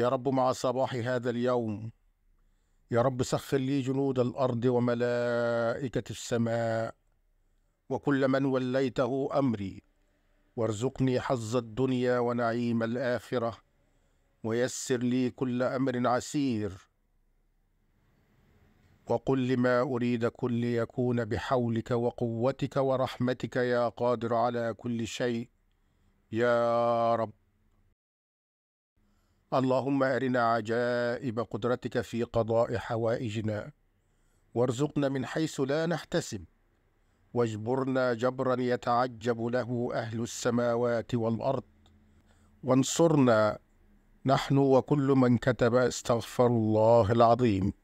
يا رب مع صباح هذا اليوم يا رب سخر لي جنود الأرض وملائكة السماء وكل من وليته أمري وارزقني حظ الدنيا ونعيم الآخرة ويسر لي كل أمر عسير وقل لما أريد كل يكون بحولك وقوتك ورحمتك يا قادر على كل شيء يا رب اللهم أرنا عجائب قدرتك في قضاء حوائجنا وارزقنا من حيث لا نحتسب واجبرنا جبرا يتعجب له أهل السماوات والأرض وانصرنا نحن وكل من كتب استغفر الله العظيم